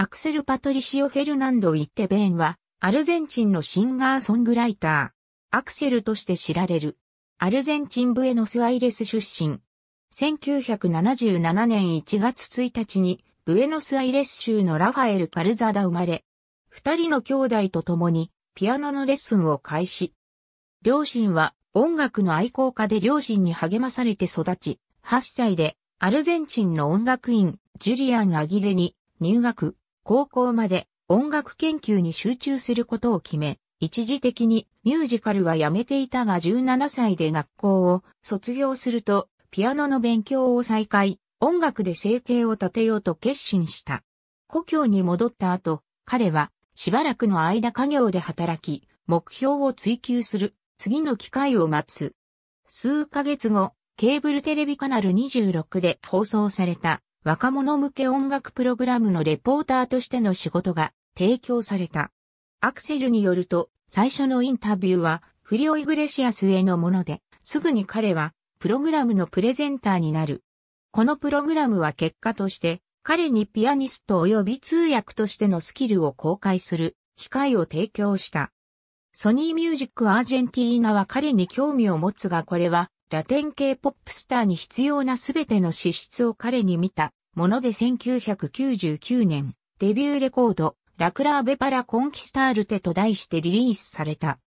アクセル・パトリシオ・フェルナンド・イッテベーンは、アルゼンチンのシンガーソングライター、アクセルとして知られる。アルゼンチンブエノスアイレス出身。1977年1月1日に、ブエノスアイレス州のラファエル・カルザダ生まれ、二人の兄弟と共に、ピアノのレッスンを開始。両親は、音楽の愛好家で両親に励まされて育ち、8歳で、アルゼンチンの音楽院、ジュリアン・アギレに入学。高校まで音楽研究に集中することを決め、一時的にミュージカルはやめていたが17歳で学校を卒業すると、ピアノの勉強を再開、音楽で生計を立てようと決心した。故郷に戻った後、彼はしばらくの間家業で働き、目標を追求する、次の機会を待つ。数ヶ月後、ケーブルテレビカナル26で放送された若者向け音楽プログラムのレポーターとしての仕事が提供された。アクセルによると、最初のインタビューは、フリオ・イグレシアスへのもので、すぐに彼は、プログラムのプレゼンターになる。このプログラムは結果として、彼にピアニスト及び通訳としてのスキルを公開する機会を提供した。ソニーミュージックアージェンティーナは彼に興味を持つがこれはラテン系ポップスターに必要なすべての資質を彼に見たもので1999年、デビューレコード、ラクラーベパラコンキスタールテと題してリリースされた。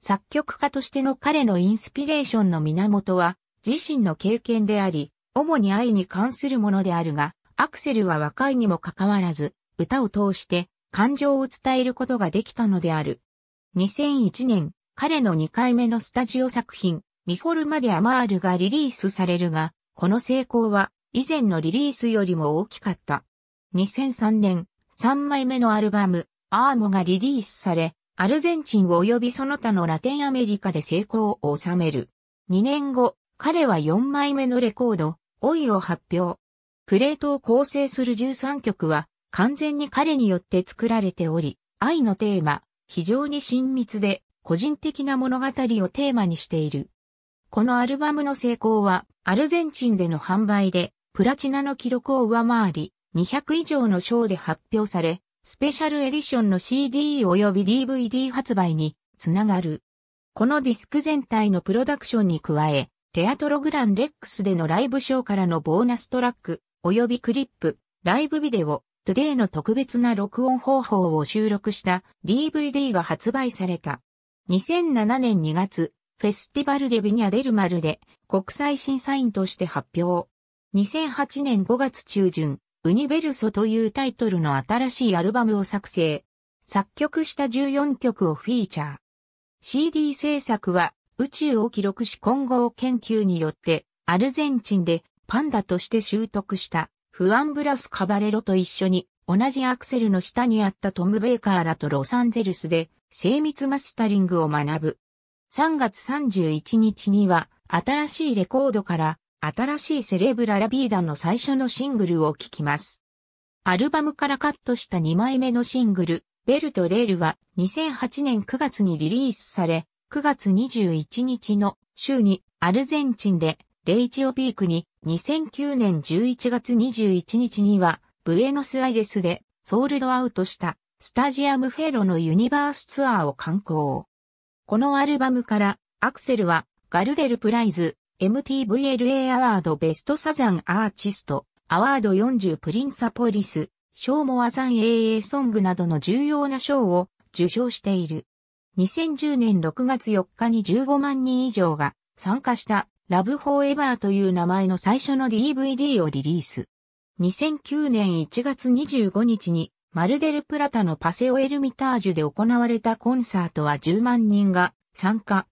作曲家としての彼のインスピレーションの源は、自身の経験であり、主に愛に関するものであるが、アクセルは若いにもかかわらず、歌を通して感情を伝えることができたのである。2001年、彼の2回目のスタジオ作品、ミフォルマディアマールがリリースされるが、この成功は以前のリリースよりも大きかった。2003年、3枚目のアルバム、アーモがリリースされ、アルゼンチン及びその他のラテンアメリカで成功を収める。2年後、彼は4枚目のレコード、オイを発表。プレートを構成する13曲は、完全に彼によって作られており、愛のテーマ、非常に親密で、個人的な物語をテーマにしている。このアルバムの成功は、アルゼンチンでの販売で、プラチナの記録を上回り、200以上の賞で発表され、スペシャルエディションの CD 及び DVD 発売につながる。このディスク全体のプロダクションに加え、テアトログランレックスでのライブショーからのボーナストラック、及びクリップ、ライブビデオ、トゥデイの特別な録音方法を収録した DVD が発売された。2007年2月、フェスティバルデビニャデルマルで国際審査員として発表。2008年5月中旬、ウニベルソというタイトルの新しいアルバムを作成。作曲した14曲をフィーチャー。CD 制作は宇宙を記録し今後を研究によってアルゼンチンでパンダとして習得したフアンブラス・カバレロと一緒に同じアクセルの下にあったトム・ベーカーらとロサンゼルスで精密マスタリングを学ぶ3月31日には、新しいレコードから、新しいセレブラ・ラビーダの最初のシングルを聴きます。アルバムからカットした2枚目のシングル、ベルとレールは2008年9月にリリースされ、9月21日の週にアルゼンチンでレイチオピークに2009年11月21日にはブエノスアイレスでソールドアウトしたスタジアムフェロのユニバースツアーを観光。このアルバムから、アクセルは、ガルデルプライズ、MTVLA アワードベストサザンアーティスト、アワード40プリンサポリス、ショーモアザン AA ソングなどの重要な賞を受賞している。2010年6月4日に15万人以上が参加したラブフォーエバーという名前の最初の DVD をリリース。2009年1月25日にマルデルプラタのパセオエルミタージュで行われたコンサートは10万人が参加。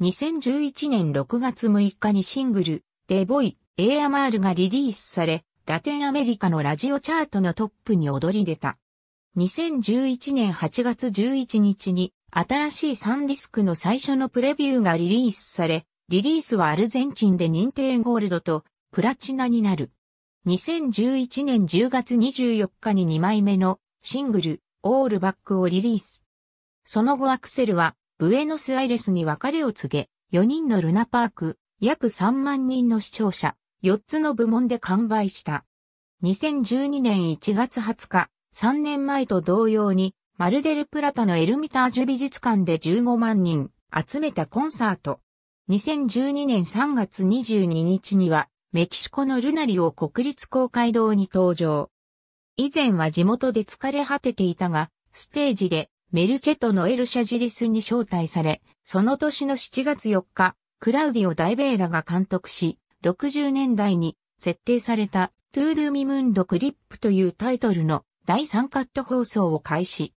2011年6月6日にシングル、デボイ、エアマールがリリースされ、ラテンアメリカのラジオチャートのトップに躍り出た。2011年8月11日に新しいンディスクの最初のプレビューがリリースされ、リリースはアルゼンチンで認定ゴールドとプラチナになる。2011年10月24日に2枚目のシングル、オールバックをリリース。その後アクセルは、ブエノスアイレスに別れを告げ、4人のルナパーク、約3万人の視聴者、4つの部門で完売した。2012年1月20日、3年前と同様に、マルデルプラタのエルミタージュ美術館で15万人集めたコンサート。2012年3月22日にはメキシコのルナリオ国立公会堂に登場。以前は地元で疲れ果てていたが、ステージでメルチェトのエルシャジリスに招待され、その年の7月4日、クラウディオ・ダイベーラが監督し、60年代に設定されたトゥードゥ・ミムンド・クリップというタイトルの第3カット放送を開始。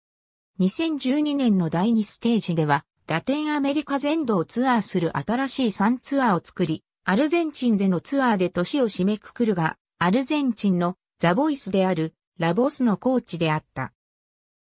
2012年の第2ステージでは、ラテンアメリカ全土をツアーする新しい3ツアーを作り、アルゼンチンでのツアーで年を締めくくるが、アルゼンチンのザボイスであるラボスのコーチであった。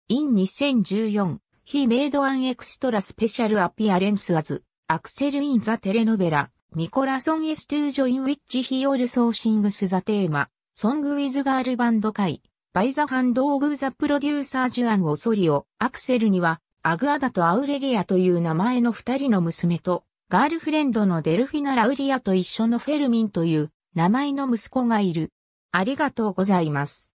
in 2014、h メイドアンエクストラスペシャルアピアレンスアズアクセルインザテレノベラミコラソンエストゥージョインウィッチヒオルソーシングスザテーマ、ソングウィズガールバンド会、バイザハンドオブザプロデューサージュアン・オソリオ、アクセルには、アグアダとアウレリアという名前の二人の娘と、ガールフレンドのデルフィナ・ラウリアと一緒のフェルミンという名前の息子がいる。ありがとうございます。